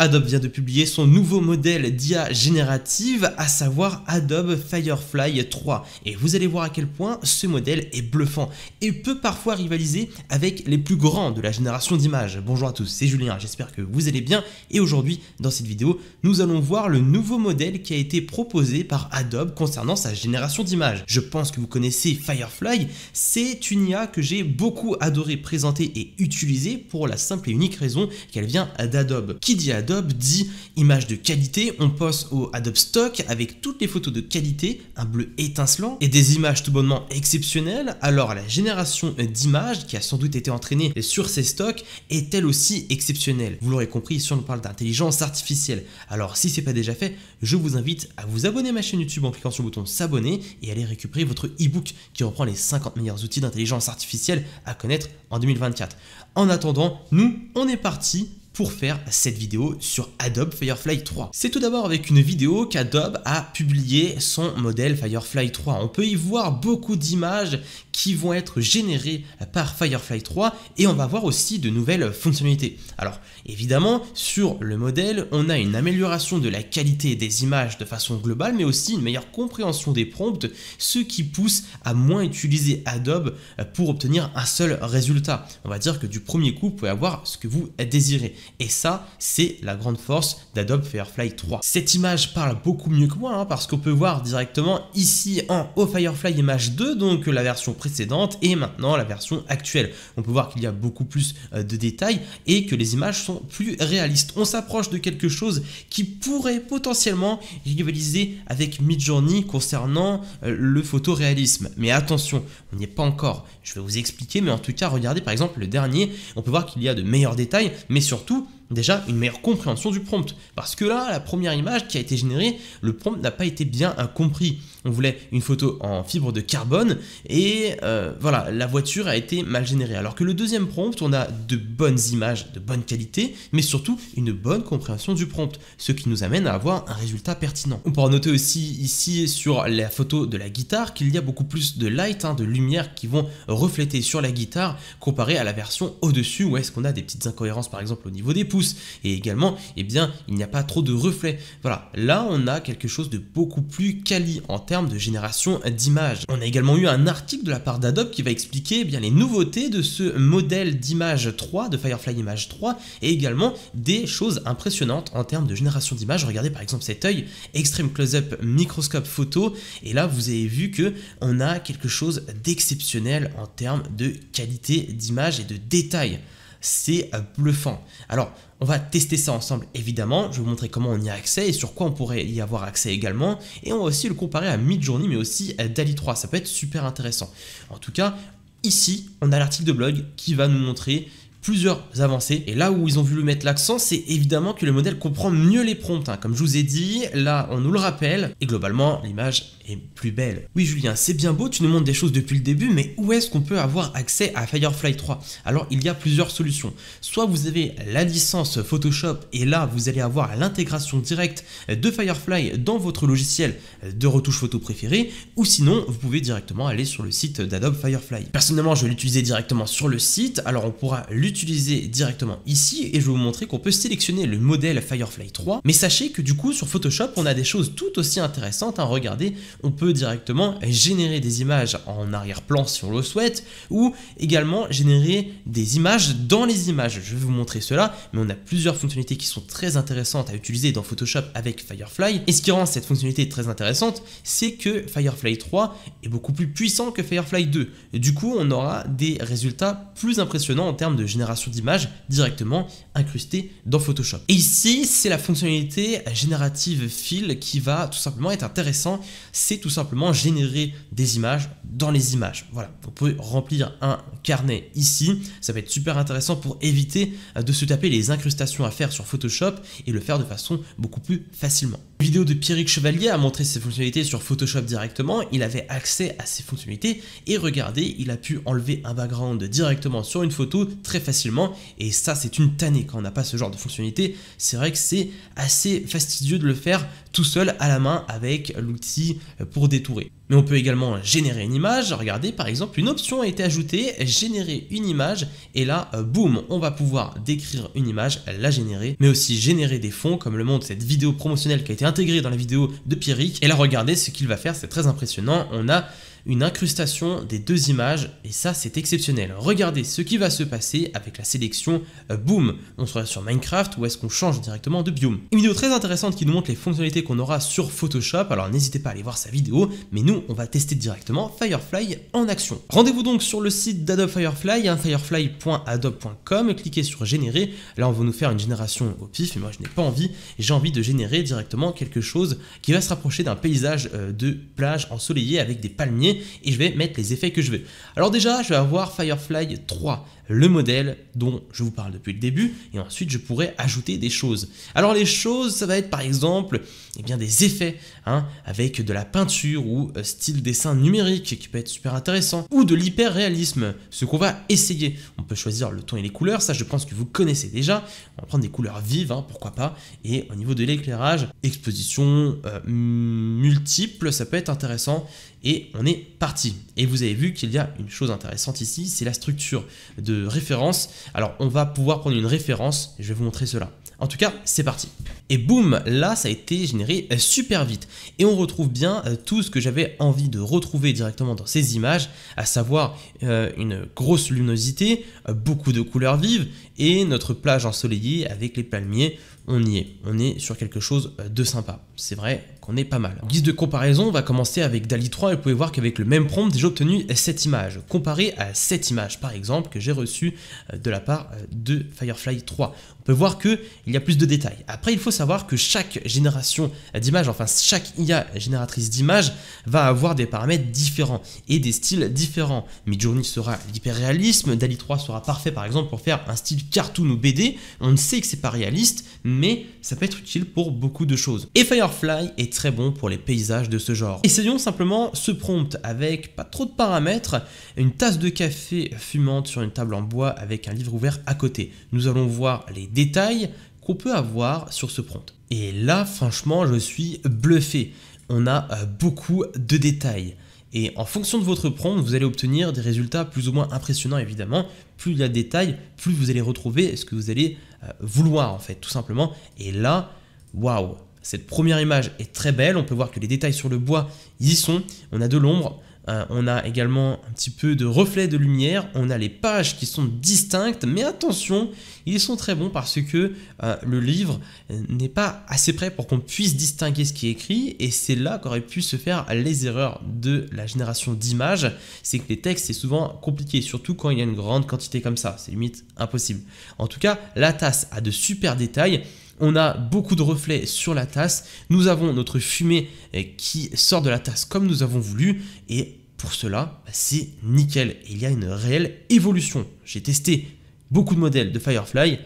Adobe vient de publier son nouveau modèle d'IA générative, à savoir Adobe Firefly 3. Et vous allez voir à quel point ce modèle est bluffant et peut parfois rivaliser avec les plus grands de la génération d'images. Bonjour à tous, c'est Julien, j'espère que vous allez bien. Et aujourd'hui, dans cette vidéo, nous allons voir le nouveau modèle qui a été proposé par Adobe concernant sa génération d'images. Je pense que vous connaissez Firefly, c'est une IA que j'ai beaucoup adoré présenter et utiliser pour la simple et unique raison qu'elle vient d'Adobe. Qui dit Adobe dit image de qualité, on passe au Adobe Stock avec toutes les photos de qualité, un bleu étincelant et des images tout bonnement exceptionnelles, alors la génération d'images qui a sans doute été entraînée sur ces stocks est elle aussi exceptionnelle. Vous l'aurez compris, si on parle d'intelligence artificielle. Alors si c'est pas déjà fait, je vous invite à vous abonner à ma chaîne YouTube en cliquant sur le bouton s'abonner et aller récupérer votre ebook qui reprend les 50 meilleurs outils d'intelligence artificielle à connaître en 2024. En attendant, nous, on est parti faire cette vidéo sur Adobe Firefly 3. C'est tout d'abord avec une vidéo qu'Adobe a publié son modèle Firefly 3. On peut y voir beaucoup d'images qui vont être générées par Firefly 3 et on va voir aussi de nouvelles fonctionnalités. Alors évidemment, sur le modèle, on a une amélioration de la qualité des images de façon globale, mais aussi une meilleure compréhension des prompts, ce qui pousse à moins utiliser Adobe pour obtenir un seul résultat. On va dire que du premier coup, vous pouvez avoir ce que vous désirez. Et ça, c'est la grande force d'Adobe Firefly 3. Cette image parle beaucoup mieux que moi, hein, parce qu'on peut voir directement ici en haut Firefly Image 2, donc la version précédente, et maintenant la version actuelle. On peut voir qu'il y a beaucoup plus euh, de détails et que les images sont plus réalistes. On s'approche de quelque chose qui pourrait potentiellement rivaliser avec Midjourney concernant euh, le photoréalisme. Mais attention, on n'y est pas encore. Je vais vous expliquer, mais en tout cas, regardez par exemple le dernier, on peut voir qu'il y a de meilleurs détails, mais surtout, déjà une meilleure compréhension du prompt. Parce que là, la première image qui a été générée, le prompt n'a pas été bien compris on voulait une photo en fibre de carbone, et euh, voilà, la voiture a été mal générée. Alors que le deuxième prompt, on a de bonnes images, de bonne qualité, mais surtout une bonne compréhension du prompt, ce qui nous amène à avoir un résultat pertinent. On pourra noter aussi ici sur la photo de la guitare qu'il y a beaucoup plus de light, hein, de lumière qui vont refléter sur la guitare comparé à la version au-dessus où est-ce qu'on a des petites incohérences par exemple au niveau des pouces et également eh bien il n'y a pas trop de reflets. Voilà, là on a quelque chose de beaucoup plus quali en de génération d'images. On a également eu un article de la part d'Adobe qui va expliquer eh bien, les nouveautés de ce modèle d'image 3, de Firefly Image 3, et également des choses impressionnantes en termes de génération d'images. Regardez par exemple cet œil, Extreme Close-Up Microscope Photo, et là vous avez vu que on a quelque chose d'exceptionnel en termes de qualité d'image et de détail c'est euh, bluffant. Alors, on va tester ça ensemble, évidemment. Je vais vous montrer comment on y a accès et sur quoi on pourrait y avoir accès également. Et on va aussi le comparer à Midjourney, mais aussi à euh, DALI 3. Ça peut être super intéressant. En tout cas, ici, on a l'article de blog qui va nous montrer plusieurs avancées. Et là où ils ont voulu mettre l'accent, c'est évidemment que le modèle comprend mieux les prompts. Hein. Comme je vous ai dit, là, on nous le rappelle, et globalement, l'image est plus belle. Oui, Julien, c'est bien beau, tu nous montres des choses depuis le début, mais où est-ce qu'on peut avoir accès à Firefly 3 Alors, il y a plusieurs solutions. Soit vous avez la licence Photoshop, et là, vous allez avoir l'intégration directe de Firefly dans votre logiciel de retouche photo préféré, ou sinon, vous pouvez directement aller sur le site d'Adobe Firefly. Personnellement, je vais l'utiliser directement sur le site, alors on pourra l'utiliser directement ici et je vais vous montrer qu'on peut sélectionner le modèle Firefly 3. Mais sachez que du coup sur Photoshop on a des choses tout aussi intéressantes. à hein. regarder on peut directement générer des images en arrière-plan si on le souhaite ou également générer des images dans les images. Je vais vous montrer cela, mais on a plusieurs fonctionnalités qui sont très intéressantes à utiliser dans Photoshop avec Firefly. Et ce qui rend cette fonctionnalité très intéressante, c'est que Firefly 3 est beaucoup plus puissant que Firefly 2. du coup, on aura des résultats plus impressionnants en termes de génération génération d'images directement incrustées dans Photoshop. Et ici, c'est la fonctionnalité générative fill qui va tout simplement être intéressant. C'est tout simplement générer des images dans les images. Voilà, vous pouvez remplir un carnet ici. Ça va être super intéressant pour éviter de se taper les incrustations à faire sur Photoshop et le faire de façon beaucoup plus facilement. Une vidéo de Pierrick Chevalier a montré ses fonctionnalités sur Photoshop directement, il avait accès à ses fonctionnalités et regardez, il a pu enlever un background directement sur une photo très facilement et ça c'est une tannée quand on n'a pas ce genre de fonctionnalité, c'est vrai que c'est assez fastidieux de le faire tout seul à la main avec l'outil pour détourer. Mais on peut également générer une image. Regardez, par exemple, une option a été ajoutée, générer une image. Et là, euh, boum, on va pouvoir décrire une image, la générer, mais aussi générer des fonds, comme le montre cette vidéo promotionnelle qui a été intégrée dans la vidéo de Pierrick. Et là, regardez ce qu'il va faire, c'est très impressionnant. On a une incrustation des deux images et ça c'est exceptionnel. Regardez ce qui va se passer avec la sélection euh, Boom. On sera sur Minecraft ou est-ce qu'on change directement de biome Une vidéo très intéressante qui nous montre les fonctionnalités qu'on aura sur Photoshop, alors n'hésitez pas à aller voir sa vidéo, mais nous on va tester directement Firefly en action. Rendez-vous donc sur le site d'Adobe Firefly, hein, firefly.adobe.com, cliquez sur générer, là on va nous faire une génération au pif, mais moi je n'ai pas envie, j'ai envie de générer directement quelque chose qui va se rapprocher d'un paysage euh, de plage ensoleillée avec des palmiers et je vais mettre les effets que je veux. Alors déjà, je vais avoir Firefly 3 le modèle dont je vous parle depuis le début, et ensuite je pourrais ajouter des choses. Alors les choses, ça va être par exemple eh bien, des effets, hein, avec de la peinture ou euh, style dessin numérique qui peut être super intéressant, ou de l'hyper-réalisme, ce qu'on va essayer. On peut choisir le ton et les couleurs, ça je pense que vous connaissez déjà. On va prendre des couleurs vives, hein, pourquoi pas, et au niveau de l'éclairage, exposition euh, multiple, ça peut être intéressant, et on est parti. Et vous avez vu qu'il y a une chose intéressante ici, c'est la structure de référence. Alors on va pouvoir prendre une référence, je vais vous montrer cela. En tout cas, c'est parti. Et boum, là, ça a été généré euh, super vite. Et on retrouve bien euh, tout ce que j'avais envie de retrouver directement dans ces images, à savoir euh, une grosse luminosité, beaucoup de couleurs vives et notre plage ensoleillée avec les palmiers. On y est, on est sur quelque chose de sympa. C'est vrai, qu'on est pas mal. En guise de comparaison, on va commencer avec DALI 3 vous pouvez voir qu'avec le même prompt, j'ai obtenu cette image, comparée à cette image par exemple que j'ai reçue euh, de la part euh, de Firefly 3. On peut voir qu'il y a plus de détails. Après, il faut savoir que chaque génération d'images, enfin chaque IA génératrice d'images va avoir des paramètres différents et des styles différents. Midjourney sera l'hyperréalisme, DALI 3 sera parfait par exemple pour faire un style cartoon ou BD. On ne sait que c'est pas réaliste, mais ça peut être utile pour beaucoup de choses. Et Firefly est très bon pour les paysages de ce genre. Essayons simplement ce prompt avec pas trop de paramètres, une tasse de café fumante sur une table en bois avec un livre ouvert à côté. Nous allons voir les détails qu'on peut avoir sur ce prompt. Et là, franchement, je suis bluffé. On a euh, beaucoup de détails. Et en fonction de votre prompt, vous allez obtenir des résultats plus ou moins impressionnants évidemment. Plus il y a de détails, plus vous allez retrouver ce que vous allez euh, vouloir en fait, tout simplement. Et là, waouh, cette première image est très belle, on peut voir que les détails sur le bois y sont, on a de l'ombre, euh, on a également un petit peu de reflets de lumière, on a les pages qui sont distinctes, mais attention, ils sont très bons parce que euh, le livre n'est pas assez près pour qu'on puisse distinguer ce qui est écrit, et c'est là qu'auraient pu se faire les erreurs de la génération d'images, c'est que les textes, c'est souvent compliqué, surtout quand il y a une grande quantité comme ça, c'est limite impossible. En tout cas, la tasse a de super détails, on a beaucoup de reflets sur la tasse, nous avons notre fumée eh, qui sort de la tasse comme nous avons voulu, et pour cela, bah, c'est nickel. Il y a une réelle évolution. J'ai testé beaucoup de modèles de Firefly,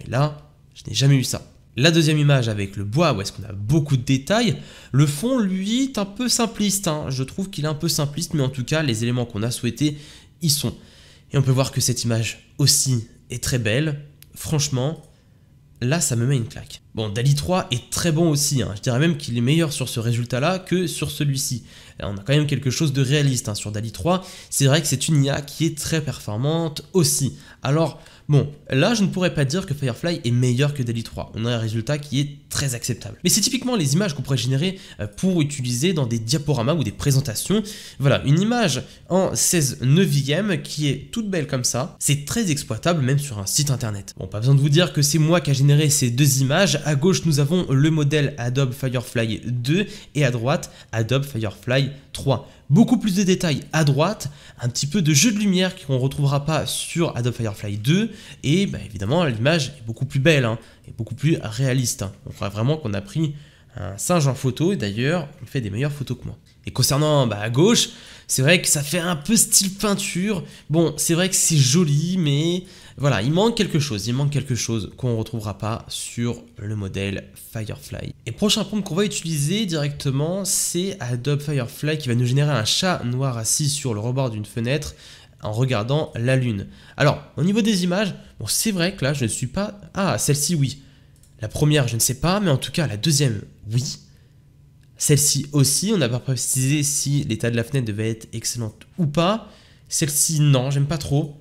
mais là, je n'ai jamais eu ça. La deuxième image avec le bois, où est-ce qu'on a beaucoup de détails. Le fond, lui, est un peu simpliste. Hein. Je trouve qu'il est un peu simpliste, mais en tout cas, les éléments qu'on a souhaités ils sont. Et on peut voir que cette image aussi est très belle. Franchement, là ça me met une claque. Bon, Dali 3 est très bon aussi, hein. je dirais même qu'il est meilleur sur ce résultat-là que sur celui-ci. On a quand même quelque chose de réaliste hein, sur Dali 3, c'est vrai que c'est une IA qui est très performante aussi. Alors, Bon, là je ne pourrais pas dire que Firefly est meilleur que Daily 3, on a un résultat qui est très acceptable. Mais c'est typiquement les images qu'on pourrait générer euh, pour utiliser dans des diaporamas ou des présentations. Voilà, une image en 16 neuvième qui est toute belle comme ça, c'est très exploitable même sur un site internet. Bon, pas besoin de vous dire que c'est moi qui a généré ces deux images, à gauche nous avons le modèle Adobe Firefly 2 et à droite Adobe Firefly 3. Beaucoup plus de détails à droite, un petit peu de jeu de lumière qu'on ne retrouvera pas sur Adobe Firefly 2, et bah, évidemment l'image est beaucoup plus belle, hein, et beaucoup plus réaliste. Hein. On croit vraiment qu'on a pris un singe en photo, et d'ailleurs il fait des meilleures photos que moi. Et concernant bah, à gauche, c'est vrai que ça fait un peu style peinture. Bon, c'est vrai que c'est joli, mais voilà, il manque quelque chose. Il manque quelque chose qu'on ne retrouvera pas sur le modèle Firefly. Et prochain prompt qu'on va utiliser directement, c'est Adobe Firefly qui va nous générer un chat noir assis sur le rebord d'une fenêtre en regardant la lune. Alors, au niveau des images, bon, c'est vrai que là, je ne suis pas... Ah, celle-ci, oui. La première, je ne sais pas, mais en tout cas, la deuxième, oui. Celle-ci aussi, on n'a pas précisé si l'état de la fenêtre devait être excellente ou pas. Celle-ci, non, j'aime pas trop.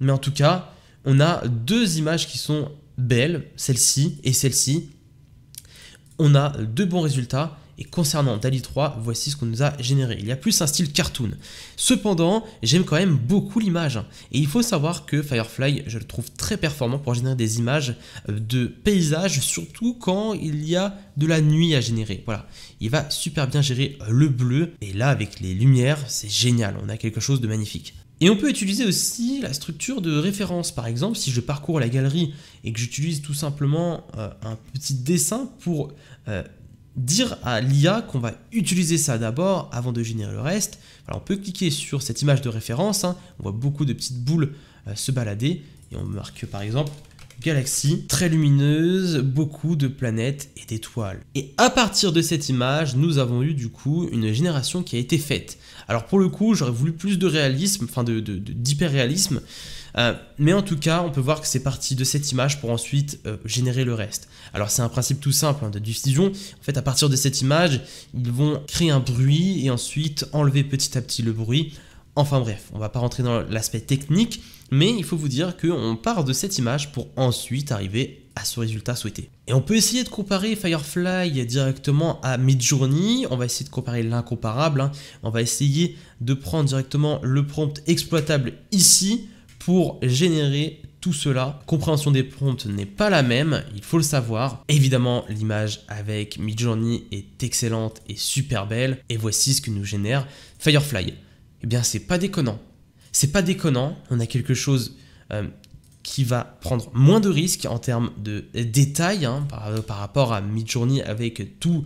Mais en tout cas, on a deux images qui sont belles, celle-ci et celle-ci. On a deux bons résultats et concernant DALI 3, voici ce qu'on nous a généré. Il y a plus un style cartoon. Cependant, j'aime quand même beaucoup l'image. Et il faut savoir que Firefly, je le trouve très performant pour générer des images euh, de paysages, surtout quand il y a de la nuit à générer. Voilà, il va super bien gérer le bleu. Et là, avec les lumières, c'est génial. On a quelque chose de magnifique. Et on peut utiliser aussi la structure de référence. Par exemple, si je parcours la galerie et que j'utilise tout simplement euh, un petit dessin pour euh, dire à l'IA qu'on va utiliser ça d'abord avant de générer le reste. Alors on peut cliquer sur cette image de référence, hein. on voit beaucoup de petites boules euh, se balader et on marque par exemple galaxie très lumineuse, beaucoup de planètes et d'étoiles. Et à partir de cette image, nous avons eu du coup une génération qui a été faite. Alors pour le coup, j'aurais voulu plus de réalisme, enfin d'hyper-réalisme, de, euh, mais en tout cas, on peut voir que c'est parti de cette image pour ensuite euh, générer le reste. Alors c'est un principe tout simple hein, de diffusion. En fait, à partir de cette image, ils vont créer un bruit et ensuite enlever petit à petit le bruit. Enfin bref, on va pas rentrer dans l'aspect technique, mais il faut vous dire qu'on part de cette image pour ensuite arriver à ce résultat souhaité. Et on peut essayer de comparer Firefly directement à Midjourney, on va essayer de comparer l'incomparable, hein. on va essayer de prendre directement le prompt exploitable ici pour générer tout cela. Compréhension des promptes n'est pas la même, il faut le savoir. Évidemment, l'image avec Midjourney est excellente et super belle. Et voici ce que nous génère Firefly. Eh bien, c'est pas déconnant. C'est pas déconnant. On a quelque chose euh, qui va prendre moins de risques en termes de euh, détails hein, par, par, rapport à Midjourney avec tout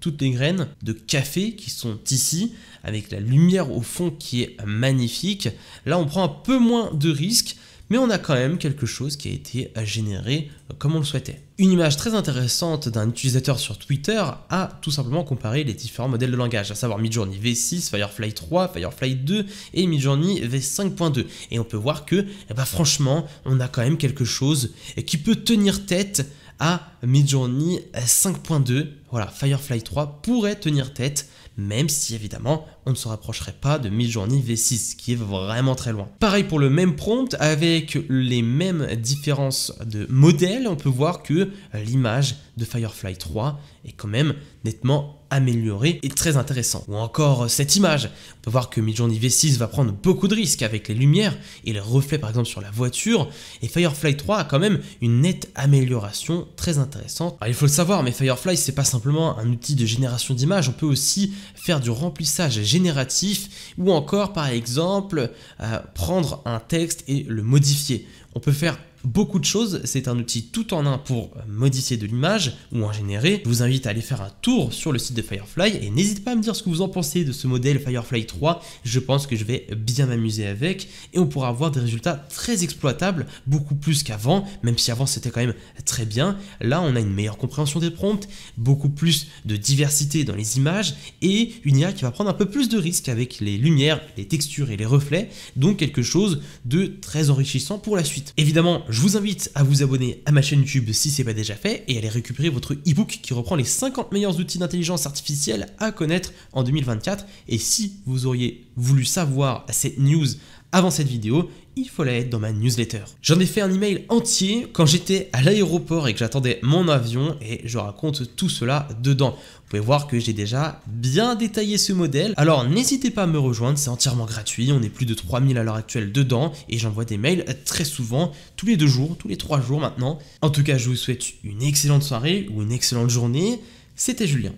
toutes les graines de café qui sont ici, avec la lumière au fond qui est magnifique. Là, on prend un peu moins de risques, mais on a quand même quelque chose qui a été euh, généré euh, comme on le souhaitait. Une image très intéressante d'un utilisateur sur Twitter a tout simplement comparé les différents modèles de langage, à savoir Midjourney V6, Firefly 3, Firefly 2 et Midjourney V5.2. Et on peut voir que, eh ben, franchement, on a quand même quelque chose qui peut tenir tête à Midjourney 5.2 voilà, Firefly 3 pourrait tenir tête, même si évidemment on ne se rapprocherait pas de Midjourney V6 qui est vraiment très loin. Pareil pour le même prompt avec les mêmes différences de modèle, on peut voir que l'image de Firefly 3 est quand même nettement améliorée et très intéressante. Ou encore cette image, on peut voir que Midjourney V6 va prendre beaucoup de risques avec les lumières et les reflets par exemple sur la voiture et Firefly 3 a quand même une nette amélioration très intéressante. Alors, il faut le savoir mais Firefly c'est pas simple un outil de génération d'images, on peut aussi faire du remplissage génératif ou encore par exemple euh, prendre un texte et le modifier. On peut faire beaucoup de choses. C'est un outil tout en un pour modifier de l'image ou en générer. Je vous invite à aller faire un tour sur le site de Firefly et n'hésitez pas à me dire ce que vous en pensez de ce modèle Firefly 3. Je pense que je vais bien m'amuser avec et on pourra avoir des résultats très exploitables, beaucoup plus qu'avant, même si avant c'était quand même très bien. Là, on a une meilleure compréhension des prompts, beaucoup plus de diversité dans les images et une IA qui va prendre un peu plus de risques avec les lumières, les textures et les reflets, donc quelque chose de très enrichissant pour la suite. Évidemment, je vous invite à vous abonner à ma chaîne YouTube si ce n'est pas déjà fait et à aller récupérer votre ebook qui reprend les 50 meilleurs outils d'intelligence artificielle à connaître en 2024. Et si vous auriez voulu savoir cette news avant cette vidéo, il la être dans ma newsletter. J'en ai fait un email entier quand j'étais à l'aéroport et que j'attendais mon avion et je raconte tout cela dedans. Vous pouvez voir que j'ai déjà bien détaillé ce modèle. Alors n'hésitez pas à me rejoindre, c'est entièrement gratuit, on est plus de 3000 à l'heure actuelle dedans et j'envoie des mails très souvent, tous les deux jours, tous les trois jours maintenant. En tout cas, je vous souhaite une excellente soirée ou une excellente journée. C'était Julien.